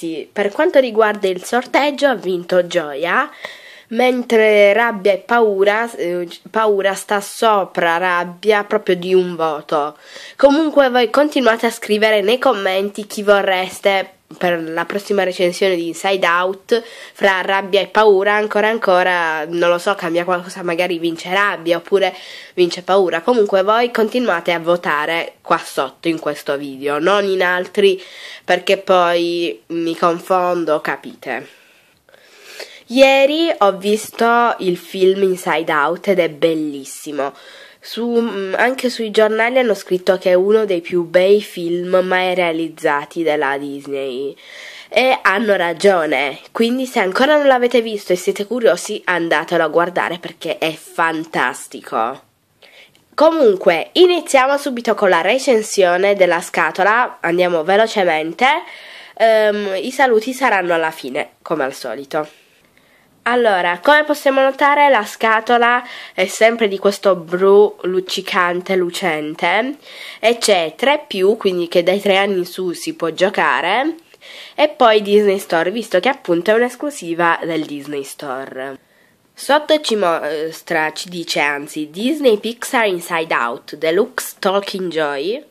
ragazzi, per quanto riguarda il sorteggio ha vinto Gioia, mentre Rabbia e Paura, eh, Paura sta sopra Rabbia proprio di un voto. Comunque voi continuate a scrivere nei commenti chi vorreste per la prossima recensione di Inside Out fra rabbia e paura ancora ancora non lo so cambia qualcosa magari vince rabbia oppure vince paura comunque voi continuate a votare qua sotto in questo video non in altri perché poi mi confondo capite ieri ho visto il film Inside Out ed è bellissimo su, mm, anche sui giornali hanno scritto che è uno dei più bei film mai realizzati della Disney. E hanno ragione. Quindi, se ancora non l'avete visto e siete curiosi, andatelo a guardare perché è fantastico. Comunque, iniziamo subito con la recensione della scatola. Andiamo velocemente. Um, I saluti saranno alla fine, come al solito. Allora, come possiamo notare la scatola è sempre di questo blu luccicante, lucente e c'è 3 più, quindi che dai 3 anni in su si può giocare e poi Disney Store, visto che appunto è un'esclusiva del Disney Store. Sotto ci mostra, ci dice anzi, Disney Pixar Inside Out Deluxe Talking Joy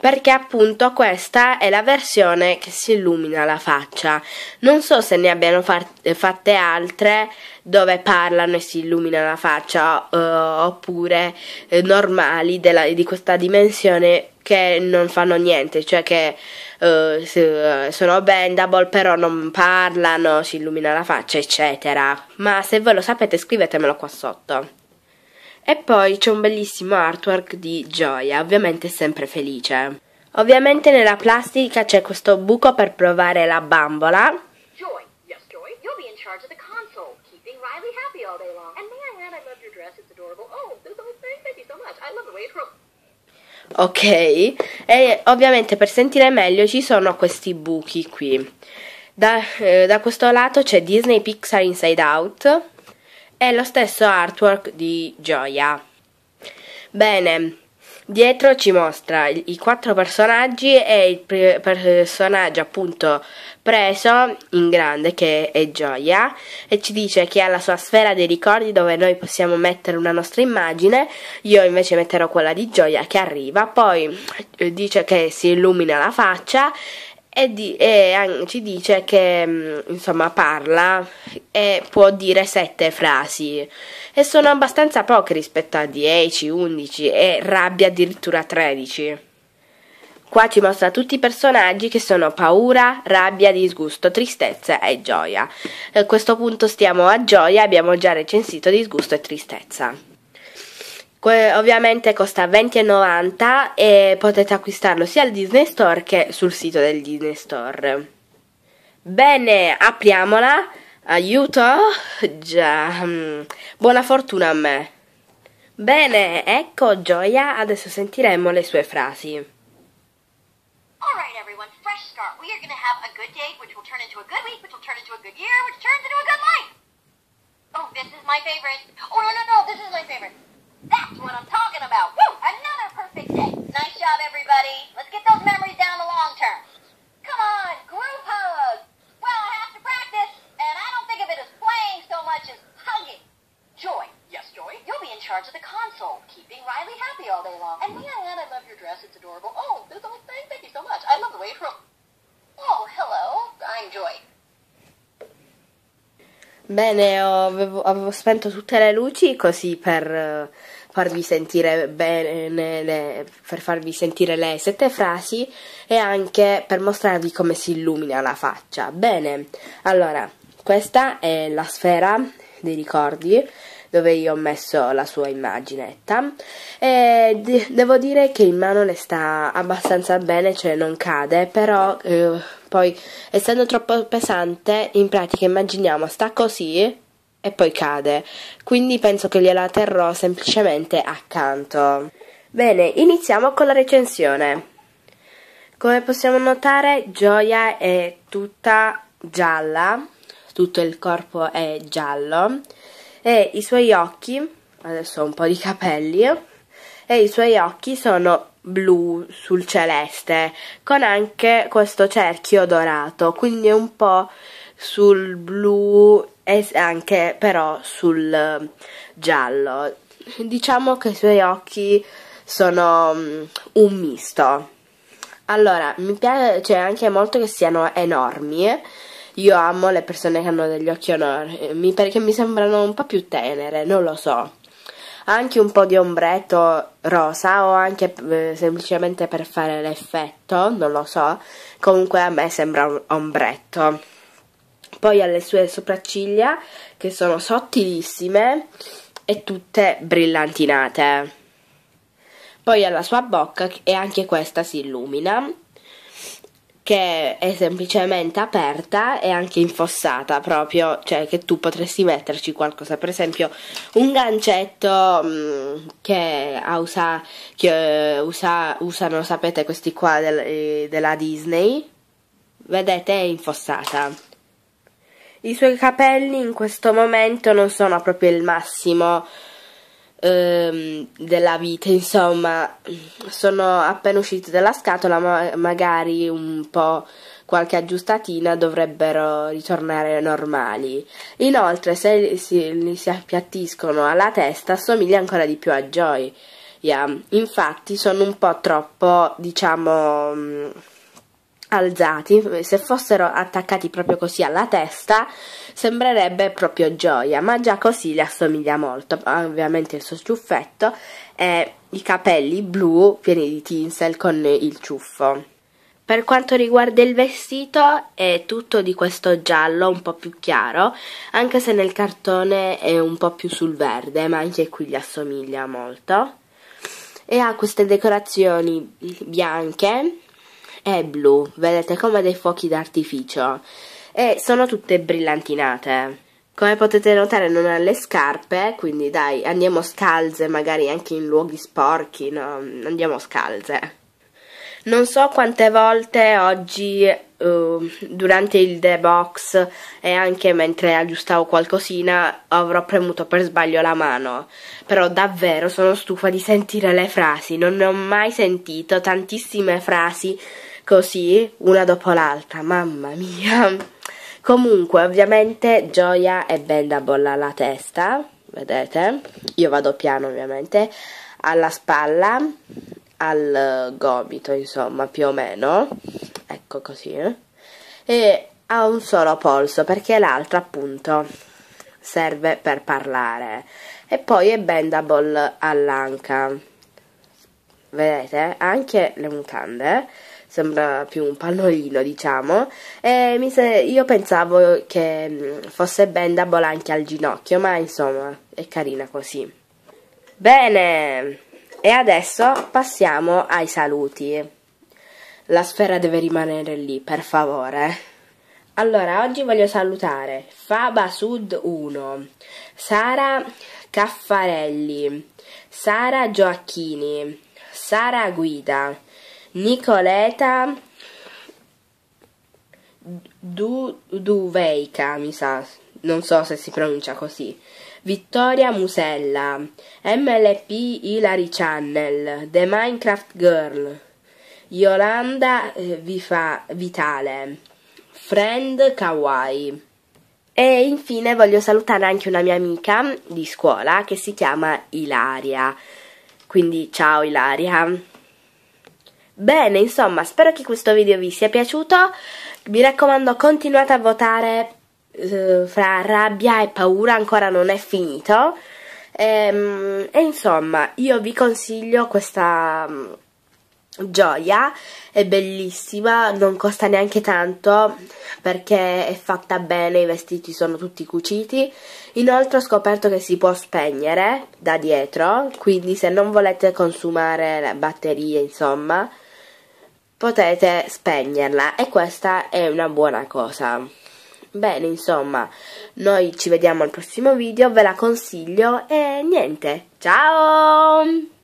perché appunto questa è la versione che si illumina la faccia. Non so se ne abbiano fatte altre dove parlano e si illumina la faccia eh, oppure eh, normali della, di questa dimensione che non fanno niente, cioè che eh, eh sono bendable però non parlano, si illumina la faccia eccetera. Ma se voi lo sapete scrivetemelo qua sotto. E poi c'è un bellissimo artwork di Gioia, ovviamente sempre felice. Ovviamente nella plastica c'è questo buco per provare la bambola. Ok, e ovviamente per sentire meglio ci sono questi buchi qui. Da, eh, da questo lato c'è Disney Pixar Inside Out è lo stesso artwork di Gioia. Bene, dietro ci mostra i quattro personaggi e il pre- personaggio appunto preso in grande che è Gioia e ci dice che ha la sua sfera dei ricordi dove noi possiamo mettere una nostra immagine, io invece metterò quella di Gioia che arriva, poi eh, dice che si illumina la faccia e, di, e ci dice che mm, insomma parla e può dire sette frasi e sono abbastanza poche rispetto a 10, 11 e rabbia addirittura 13. Qua ci mostra tutti i personaggi che sono paura, rabbia, disgusto, tristezza e gioia. A questo punto stiamo a gioia, abbiamo già recensito disgusto e tristezza. Que- ovviamente costa 20,90 e potete acquistarlo sia al Disney Store che sul sito del Disney Store. Bene, apriamola. Aiuto? Già. Mm, buona fortuna a me. Bene, ecco Gioia, adesso sentiremo le sue frasi. we are going to have a good day, which will turn into a good week, which will turn into a good year, which turns into a good life. Oh, this is my favorite. Oh, no, no, no, this is my favorite. gosh, it's adorable. Oh, there's the thing. Thank you so much. I love the way it Oh, hello. I enjoy. Bene, avevo, avevo, spento tutte le luci così per eh, farvi sentire bene, le, per farvi sentire le sette frasi e anche per mostrarvi come si illumina la faccia. Bene, allora, questa è la sfera dei ricordi dove io ho messo la sua immaginetta e de- devo dire che in mano le sta abbastanza bene, cioè non cade, però eh, poi essendo troppo pesante in pratica immaginiamo sta così e poi cade, quindi penso che gliela terrò semplicemente accanto. Bene, iniziamo con la recensione. Come possiamo notare, Gioia è tutta gialla, tutto il corpo è giallo e i suoi occhi, adesso ho un po' di capelli, e i suoi occhi sono blu sul celeste, con anche questo cerchio dorato, quindi un po' sul blu e anche però sul ehm, giallo. Diciamo che i suoi occhi sono mm, un misto. Allora, mi piace anche molto che siano enormi io amo le persone che hanno degli occhi enormi eh, perché mi sembrano un po' più tenere, non lo so. Anche un po' di ombretto rosa o anche eh, semplicemente per fare l'effetto, non lo so. Comunque a me sembra un ombretto. Poi ha le sue sopracciglia che sono sottilissime e tutte brillantinate. Poi ha la sua bocca e anche questa si illumina che è semplicemente aperta e anche infossata proprio, cioè che tu potresti metterci qualcosa, per esempio un gancetto mm, che, usa, che usa, usano, sapete, questi qua del, eh, della Disney, vedete è infossata. I suoi capelli in questo momento non sono proprio il massimo, ehm, della vita, insomma, sono appena uscite dalla scatola, ma magari un po' qualche aggiustatina dovrebbero ritornare normali. Inoltre, se li si, si appiattiscono alla testa, assomiglia ancora di più a Joy. Yeah. Infatti, sono un po' troppo, diciamo mm, alzati, se fossero attaccati proprio così alla testa, sembrerebbe proprio gioia, ma già così le assomiglia molto. Ovviamente il suo ciuffetto e i capelli blu pieni di tinsel con il ciuffo. Per quanto riguarda il vestito è tutto di questo giallo un po' più chiaro, anche se nel cartone è un po' più sul verde, ma anche qui gli assomiglia molto. E ha queste decorazioni bianche e blu, vedete come dei fuochi d'artificio e sono tutte brillantinate. Come potete notare non ha le scarpe, quindi dai, andiamo scalze magari anche in luoghi sporchi, no? andiamo scalze. Non so quante volte oggi uh, durante il Box e anche mentre aggiustavo qualcosina avrò premuto per sbaglio la mano, però davvero sono stufa di sentire le frasi, non ne ho mai sentito tantissime frasi così, una dopo l'altra, mamma mia. Comunque, ovviamente, Gioia è ben bolla alla testa, vedete? Io vado piano, ovviamente, alla spalla, al gomito, insomma, più o meno, ecco così, e ha un solo polso, perché l'altro, appunto, serve per parlare. E poi è bendable all'anca. Vedete? Anche le mutande sembra più un pallolino, diciamo e io pensavo che mm, fosse bendabola anche al ginocchio ma insomma è carina così bene e adesso passiamo ai saluti la sfera deve rimanere lì per favore allora, oggi voglio salutare Faba Sud 1, Sara Caffarelli, Sara Gioacchini, Sara Guida, Nicoleta du, Duveica, mi sa, non so se si pronuncia così. Vittoria Musella, MLP Hilary Channel, The Minecraft Girl, Yolanda eh, Vifa, Vitale, Friend Kawaii. E infine voglio salutare anche una mia amica di scuola che si chiama Ilaria. Quindi ciao Ilaria. Bene, insomma, spero che questo video vi sia piaciuto. Mi raccomando, continuate a votare eh, fra rabbia e paura, ancora non è finito. E, ehm, e insomma, io vi consiglio questa mm, gioia, è bellissima, non costa neanche tanto perché è fatta bene, i vestiti sono tutti cuciti. Inoltre ho scoperto che si può spegnere da dietro, quindi se non volete consumare batterie, insomma, potete spegnerla e questa è una buona cosa. Bene, insomma, noi ci vediamo al prossimo video, ve la consiglio e niente, ciao!